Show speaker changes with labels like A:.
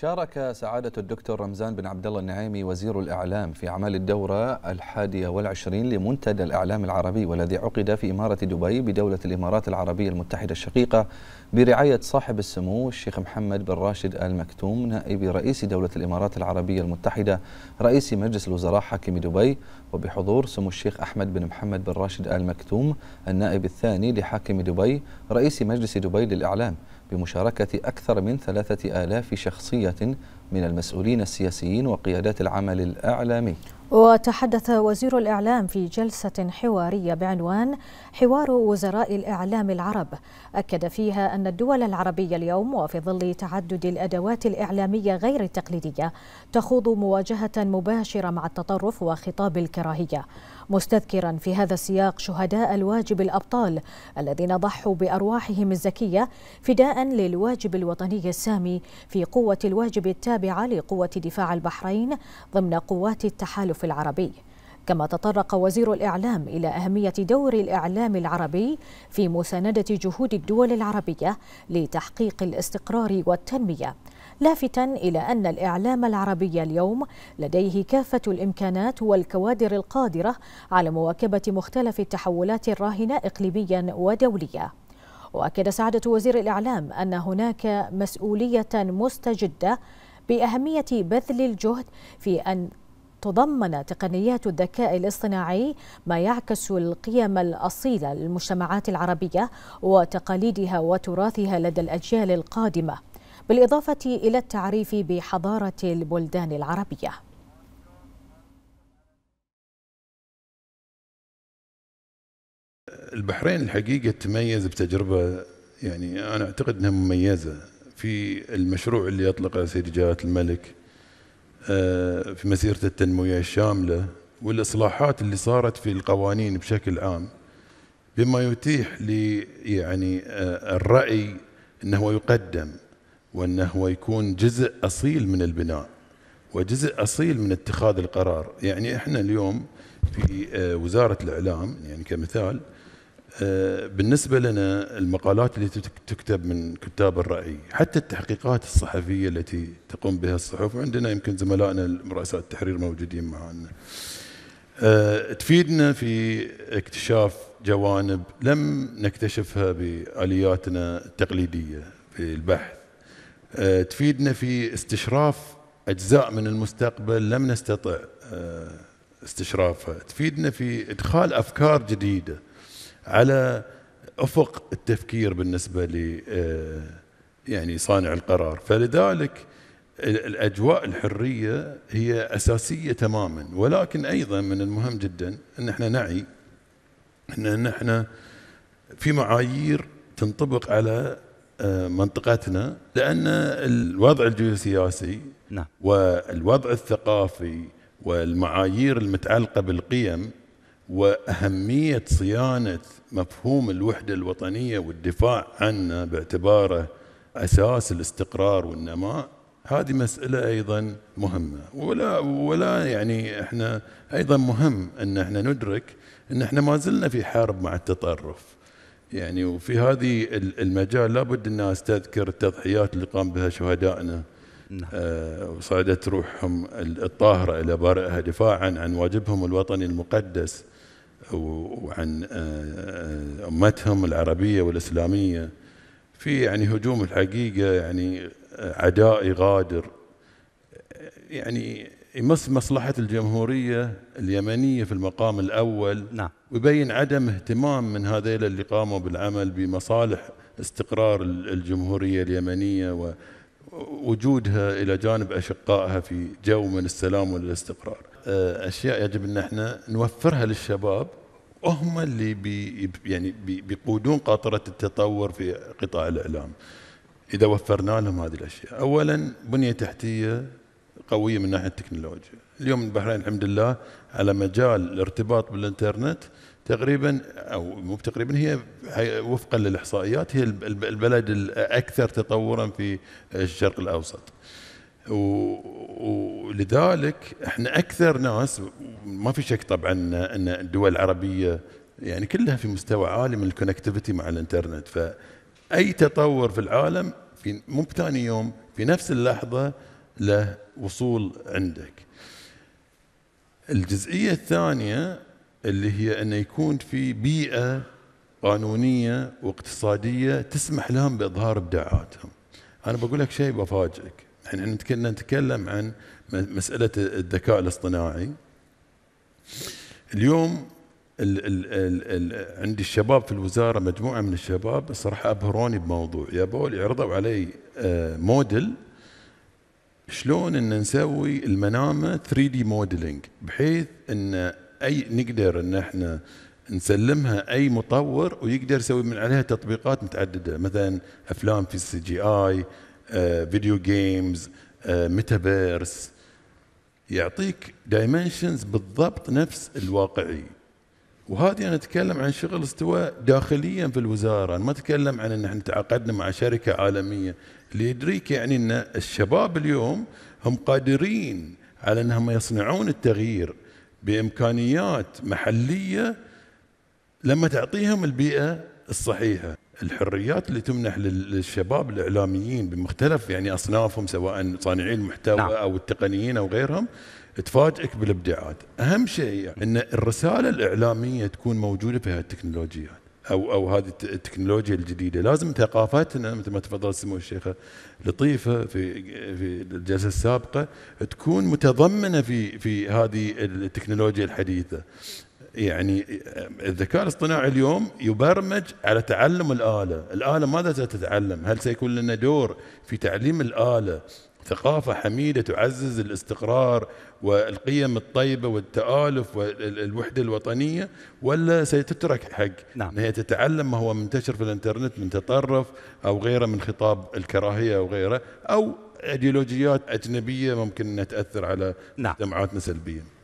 A: شارك سعادة الدكتور رمزان بن عبد الله النعيمي وزير الإعلام في أعمال الدورة الحادية والعشرين لمنتدى الإعلام العربي والذي عقد في إمارة دبي بدولة الإمارات العربية المتحدة الشقيقة برعاية صاحب السمو الشيخ محمد بن راشد آل مكتوم نائب رئيس دولة الإمارات العربية المتحدة رئيس مجلس الوزراء حاكم دبي وبحضور سمو الشيخ أحمد بن محمد بن راشد آل مكتوم النائب الثاني لحاكم دبي رئيس مجلس دبي للإعلام بمشاركة أكثر من ثلاثة آلاف شخصية من المسؤولين السياسيين وقيادات العمل الإعلامي وتحدث وزير الإعلام في جلسة حوارية بعنوان حوار وزراء الإعلام العرب أكد فيها أن الدول العربية اليوم وفي ظل تعدد الأدوات الإعلامية غير التقليدية تخوض مواجهة مباشرة مع التطرف وخطاب الكراهية مستذكرا في هذا السياق شهداء الواجب الأبطال الذين ضحوا بأرواحهم الزكية فداء للواجب الوطني السامي في قوة الواجب التابعة لقوة دفاع البحرين ضمن قوات التحالف التحالف العربي كما تطرق وزير الإعلام إلى أهمية دور الإعلام العربي في مساندة جهود الدول العربية لتحقيق الاستقرار والتنمية لافتا إلى أن الإعلام العربي اليوم لديه كافة الإمكانات والكوادر القادرة على مواكبة مختلف التحولات الراهنة إقليميا ودوليا واكد سعاده وزير الاعلام ان هناك مسؤوليه مستجده باهميه بذل الجهد في ان تضمن تقنيات الذكاء الاصطناعي ما يعكس القيم الأصيلة للمجتمعات العربية وتقاليدها وتراثها لدى الأجيال القادمة بالإضافة إلى التعريف بحضارة البلدان العربية
B: البحرين الحقيقة تميز بتجربة يعني أنا أعتقد أنها مميزة في المشروع اللي أطلقه سيد جلالة الملك آه، في مسيرة التنموية الشاملة والإصلاحات اللي صارت في القوانين بشكل عام بما يتيح لي يعني آه، الرأي أنه يقدم وأنه يكون جزء أصيل من البناء وجزء أصيل من اتخاذ القرار يعني إحنا اليوم في آه، وزارة الإعلام يعني كمثال آه، بالنسبة لنا المقالات التي تكتب من كتاب الرأي حتى التحقيقات الصحفية التي تقوم بها الصحف وعندنا يمكن زملائنا رؤساء التحرير موجودين معنا آه، تفيدنا في اكتشاف جوانب لم نكتشفها بآلياتنا التقليدية في البحث آه، تفيدنا في استشراف أجزاء من المستقبل لم نستطع استشرافها تفيدنا في إدخال أفكار جديدة على افق التفكير بالنسبه ل آه، يعني صانع القرار فلذلك الاجواء الحريه هي اساسيه تماما ولكن ايضا من المهم جدا ان احنا نعي ان احنا في معايير تنطبق على آه، منطقتنا لان الوضع الجيوسياسي نعم. والوضع الثقافي والمعايير المتعلقه بالقيم واهميه صيانه مفهوم الوحده الوطنيه والدفاع عنه باعتباره اساس الاستقرار والنماء هذه مساله ايضا مهمه ولا ولا يعني احنا ايضا مهم ان احنا ندرك ان احنا ما زلنا في حرب مع التطرف يعني وفي هذه المجال لابد ان استذكر التضحيات اللي قام بها شهدائنا نعم. آه وصعدت روحهم الطاهرة إلى بارئها دفاعا عن واجبهم الوطني المقدس وعن أمتهم العربية والإسلامية في يعني هجوم الحقيقة يعني عدائي غادر يعني يمس مصلحة الجمهورية اليمنية في المقام الأول نعم. ويبين عدم اهتمام من هذيل اللي قاموا بالعمل بمصالح استقرار الجمهورية اليمنية وجودها إلى جانب أشقائها في جو من السلام والاستقرار آه، أشياء يجب أن احنا نوفرها للشباب هم اللي بي يعني بي بيقودون قاطرة التطور في قطاع الإعلام إذا وفرنا لهم هذه الأشياء أولا بنية تحتية قوية من ناحية التكنولوجيا اليوم البحرين الحمد لله على مجال الارتباط بالإنترنت تقريبا او مو تقريبا هي وفقا للاحصائيات هي البلد الاكثر تطورا في الشرق الاوسط ولذلك احنا اكثر ناس ما في شك طبعا ان الدول العربيه يعني كلها في مستوى عالي من الكونكتيفيتي مع الانترنت فاي تطور في العالم في مو بثاني يوم في نفس اللحظه له وصول عندك الجزئيه الثانيه اللي هي أن يكون في بيئة قانونية واقتصادية تسمح لهم بإظهار إبداعاتهم أنا بقول لك شيء بفاجئك يعني احنا كنا نتكلم عن مسألة الذكاء الاصطناعي اليوم الـ الـ الـ الـ عندي الشباب في الوزارة مجموعة من الشباب صراحة أبهروني بموضوع بول عرضوا علي آه، موديل شلون ان نسوي المنامه 3 دي موديلنج بحيث ان اي نقدر ان احنا نسلمها اي مطور ويقدر يسوي من عليها تطبيقات متعدده مثلا افلام في السي جي اي آه، فيديو جيمز آه، ميتافيرس يعطيك دايمنشنز بالضبط نفس الواقعي وهذه انا اتكلم عن شغل استوى داخليا في الوزاره انا ما اتكلم عن ان احنا تعاقدنا مع شركه عالميه اللي يدريك يعني ان الشباب اليوم هم قادرين على انهم يصنعون التغيير بامكانيات محليه لما تعطيهم البيئه الصحيحه الحريات اللي تمنح للشباب الاعلاميين بمختلف يعني اصنافهم سواء صانعي المحتوى نعم. او التقنيين او غيرهم تفاجئك بالابداعات اهم شيء يعني ان الرساله الاعلاميه تكون موجوده في هالتكنولوجيات او او هذه التكنولوجيا الجديده لازم ثقافتنا مثل ما تفضل سمو الشيخه لطيفه في في الجلسه السابقه تكون متضمنه في في هذه التكنولوجيا الحديثه يعني الذكاء الاصطناعي اليوم يبرمج على تعلم الآلة الآلة ماذا ستتعلم هل سيكون لنا دور في تعليم الآلة ثقافة حميدة تعزز الاستقرار والقيم الطيبة والتآلف والوحدة الوطنية ولا سيتترك حق نعم. هي تتعلم ما هو منتشر في الانترنت من تطرف أو غيره من خطاب الكراهية أو غيره أو أيديولوجيات أجنبية ممكن أنها تأثر على نعم.
A: جمعاتنا سلبيا